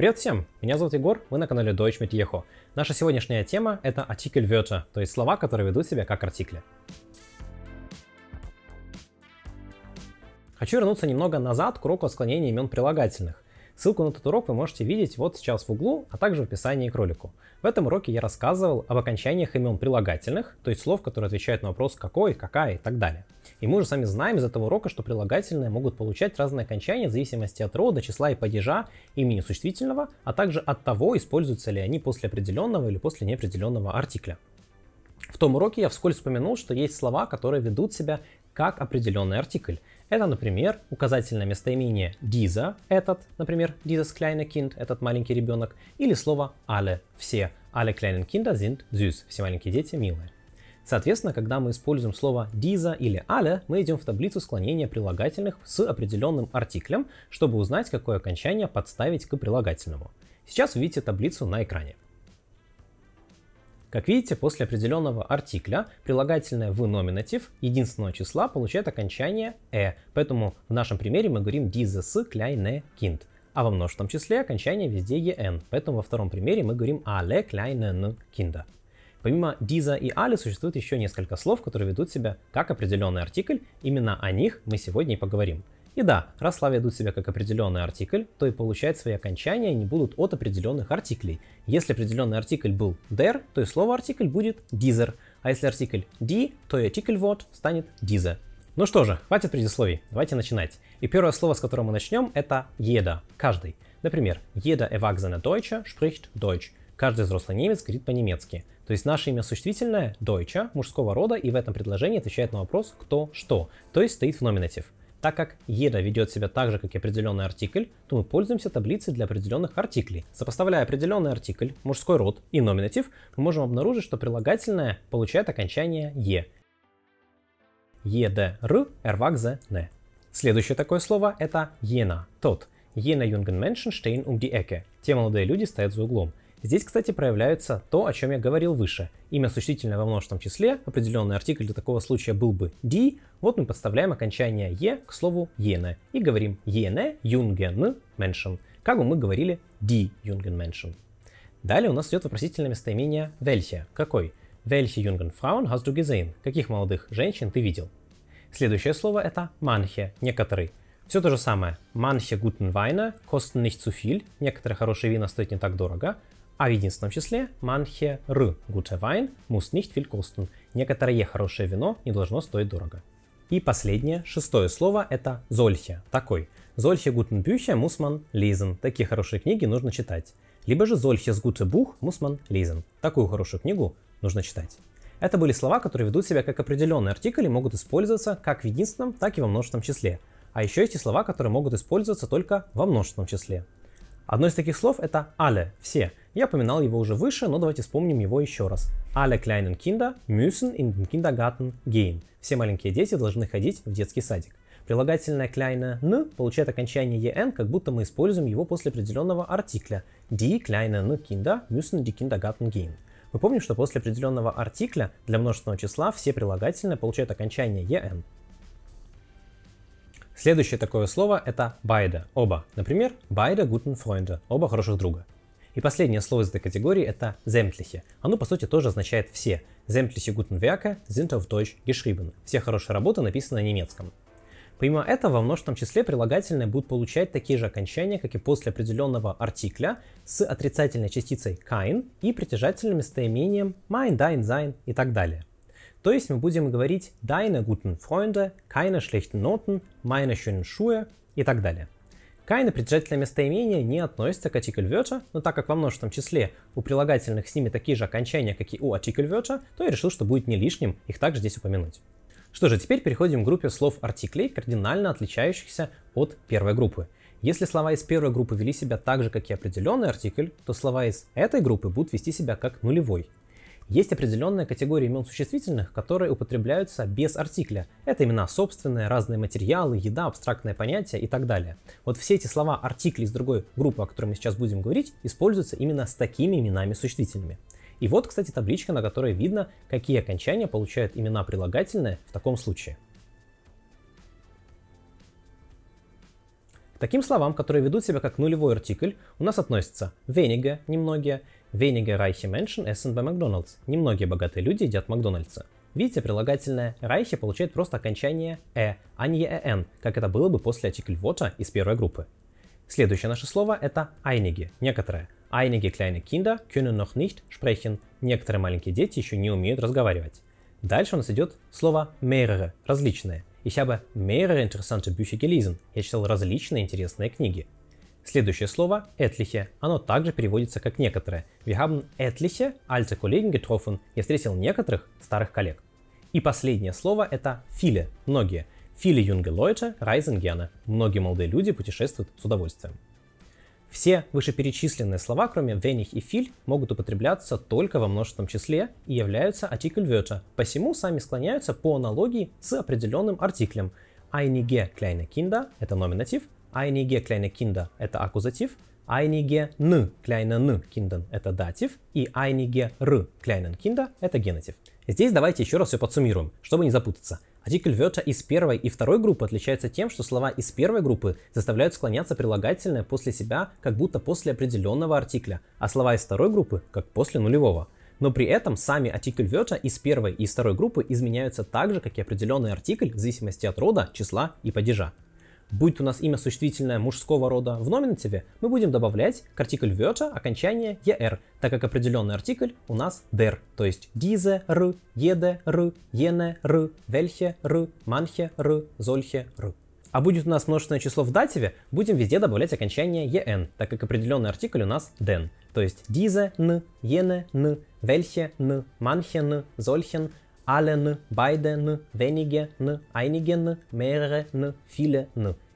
Привет всем! Меня зовут Егор, вы на канале Deutsch mit Echo. Наша сегодняшняя тема — это артикль-вёрте, то есть слова, которые ведут себя как артикли. Хочу вернуться немного назад к уроку о склонении имен прилагательных. Ссылку на этот урок вы можете видеть вот сейчас в углу, а также в описании к ролику. В этом уроке я рассказывал об окончаниях имен прилагательных, то есть слов, которые отвечают на вопрос «какой», «какая» и так далее. И мы уже сами знаем из этого урока, что прилагательные могут получать разные окончания в зависимости от рода, числа и падежа, имени существительного, а также от того, используются ли они после определенного или после неопределенного артикля. В том уроке я вскользь упомянул, что есть слова, которые ведут себя как определенный артикль. Это, например, указательное местоимение диза, этот, например, dieses kleine Kind, этот маленький ребенок, или слово alle, все, alle kleinen Kinder sind süß, все маленькие дети милые. Соответственно, когда мы используем слово диза или але, мы идем в таблицу склонения прилагательных с определенным артиклем, чтобы узнать, какое окончание подставить к прилагательному. Сейчас увидите таблицу на экране. Как видите, после определенного артикля прилагательное в номинатив единственного числа получает окончание «э», поэтому в нашем примере мы говорим «diese с kleine Kind», а во множественном числе окончание везде «en», поэтому во втором примере мы говорим «alle kleinen Kinder». Помимо «диза» и «али» существует еще несколько слов, которые ведут себя как определенный артикль, именно о них мы сегодня и поговорим – и да, раз слова ведут себя как определенный артикль, то и получать свои окончания не будут от определенных артиклей. Если определенный артикль был der, то и слово артикль будет dieser, а если артикль die, то и артикль вот станет diese. Ну что же, хватит предисловий, давайте начинать. И первое слово, с которого мы начнем, это jeder, каждый. Например, jeder erwachsene Deutsche spricht Deutsch. Каждый взрослый немец говорит по-немецки. То есть наше имя существительное – Deutsche, мужского рода, и в этом предложении отвечает на вопрос «кто что», то есть стоит в номинатив. Так как еда ведет себя так же, как и определенный артикль, то мы пользуемся таблицей для определенных артиклей. Сопоставляя определенный артикль, мужской род и номинатив, мы можем обнаружить, что прилагательное получает окончание «е». «Едр» – «эрвакзе» – «не». Следующее такое слово – это «ена» – «тот». «Ена юнген меншен штейн um die Ecke» – «те молодые люди стоят за углом». Здесь, кстати, проявляется то, о чем я говорил выше. Имя существительное во множественном числе, определенный артикль для такого случая был бы die, вот мы подставляем окончание e к слову «ене» и говорим «ене юнген меншен», как бы мы говорили «die Jungen меншен». Далее у нас идет вопросительное местоимение «welche» — «какой?» «Welche jungen Frauen hast du gesehen?» — «Каких молодых женщин ты видел?» Следующее слово — это «manche» — «некоторые». Все то же самое. Манхе Гутенвайна kosten nicht zu viel. Некоторые хорошие вина стоят не так дорого. А в единственном числе манхе р гуте вайн, мус nicht viel kosten. Некоторое хорошее вино не должно стоить дорого. И последнее, шестое слово – это «зольхе», такой. «Зольхе гутен бюхе мусман лизен». Такие хорошие книги нужно читать. Либо же «зольхе с гуте бух мусман лизен». Такую хорошую книгу нужно читать. Это были слова, которые ведут себя как определенные артикли и могут использоваться как в единственном, так и во множественном числе. А еще есть и слова, которые могут использоваться только во множественном числе. Одно из таких слов это «alle» – «все». Я упоминал его уже выше, но давайте вспомним его еще раз. «Alle kleinen Kinder müssen in den Kindergarten gehen». Все маленькие дети должны ходить в детский садик. Прилагательное «kleine n» получает окончание «en», как будто мы используем его после определенного артикля. «Die kleinen Kinder müssen in den Kindergarten gehen». Мы помним, что после определенного артикля для множественного числа все прилагательные получают окончание «en». Следующее такое слово это beide, оба. Например, beide guten Freunde, оба хороших друга. И последнее слово из этой категории это sämtliche. Оно по сути тоже означает все. Sämtliche guten Werke sind auf Deutsch geschrieben. Все хорошие работы написаны на немецком. Помимо этого, во множественном числе прилагательные будут получать такие же окончания, как и после определенного артикля с отрицательной частицей kein и притяжательным местоимением mein, dein, sein и так далее. То есть мы будем говорить «deine guten Freunde», «keine schlechten Noten», «meine schönen Schuhe» и так далее. Keine преджательное местоимение не относится к артикль но так как во множественном числе у прилагательных с ними такие же окончания, как и у артикль то я решил, что будет не лишним их также здесь упомянуть. Что же, теперь переходим к группе слов артиклей, кардинально отличающихся от первой группы. Если слова из первой группы вели себя так же, как и определенный артикль, то слова из этой группы будут вести себя как нулевой есть определенная категория имен существительных, которые употребляются без артикля. Это имена собственные, разные материалы, еда, абстрактные понятия и так далее. Вот все эти слова артикли из другой группы, о которой мы сейчас будем говорить, используются именно с такими именами существительными. И вот, кстати, табличка, на которой видно, какие окончания получают имена прилагательные в таком случае. К таким словам, которые ведут себя как нулевой артикль, у нас относятся венига, немногие, Wenige reiche Menschen essen bei McDonald's. Немногие богатые люди едят Макдональдса. Видите, прилагательное «reiche» получает просто окончание «э», а не «en», «Э», как это было бы после артикль «вота» из первой группы. Следующее наше слово — это «einige» — «некоторые». Einige kleine Kinder können noch nicht sprechen. Некоторые маленькие дети еще не умеют разговаривать. Дальше у нас идет слово mehrere – различные. Ich habe mehrere interessante Bücher gelesen. Я читал различные интересные книги. Следующее слово «этлихе». Оно также переводится как «некоторые». Wir haben etliche alte Kollegen getroffen. Я встретил некоторых старых коллег. И последнее слово это Филе, – «многие». Филе junge Leute reisen gerne. Многие молодые люди путешествуют с удовольствием. Все вышеперечисленные слова, кроме wenig и viel, могут употребляться только во множественном числе и являются артикль-вёте, посему сами склоняются по аналогии с определенным артиклем. Einige kleine Kinder – это номинатив, Einige kleine Kinder – это аккузатив, einige n kleine n Kindern – это датив, и einige r kleinen Kinder – это генитив. Здесь давайте еще раз все подсуммируем, чтобы не запутаться. Артикль Вёрта из первой и второй группы отличаются тем, что слова из первой группы заставляют склоняться прилагательное после себя, как будто после определенного артикля, а слова из второй группы – как после нулевого. Но при этом сами артикль Вёрта из первой и второй группы изменяются так же, как и определенный артикль в зависимости от рода, числа и падежа. Будет у нас имя существительное мужского рода в номинативе, мы будем добавлять к артикль вёжа окончание er, так как определенный артикль у нас der, то есть diese r, jede r, jene r, welche r, manche r, solche r. А будет у нас множественное число в дативе, будем везде добавлять окончание en, так как определенный артикль у нас den, то есть diese n, jene n, welche n, manche n, solchen allen, beiden, wenigen, einigen, mehreren, vielen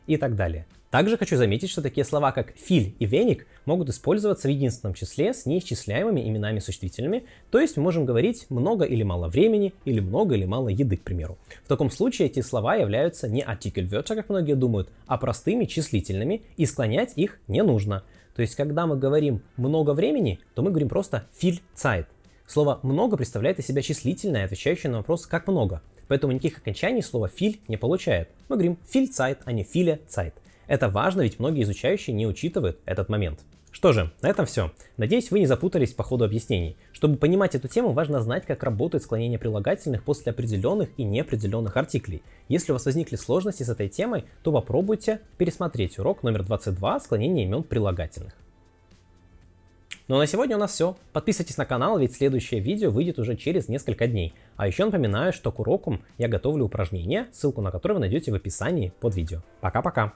и так далее. Также хочу заметить, что такие слова, как «филь» и «веник» могут использоваться в единственном числе с неисчисляемыми именами существительными, то есть мы можем говорить «много или мало времени» или «много или мало еды», к примеру. В таком случае эти слова являются не артикль-вёртер, как многие думают, а простыми числительными, и склонять их не нужно. То есть, когда мы говорим «много времени», то мы говорим просто Филь Zeit», Слово «много» представляет из себя числительное, отвечающее на вопрос «как много?», поэтому никаких окончаний слово «филь» не получает. Мы говорим «филь цайт», а не «филе цайт». Это важно, ведь многие изучающие не учитывают этот момент. Что же, на этом все. Надеюсь, вы не запутались по ходу объяснений. Чтобы понимать эту тему, важно знать, как работает склонение прилагательных после определенных и неопределенных артиклей. Если у вас возникли сложности с этой темой, то попробуйте пересмотреть урок номер 22 «Склонение имен прилагательных». Ну а на сегодня у нас все. Подписывайтесь на канал, ведь следующее видео выйдет уже через несколько дней. А еще напоминаю, что к урокам я готовлю упражнения, ссылку на которые вы найдете в описании под видео. Пока-пока!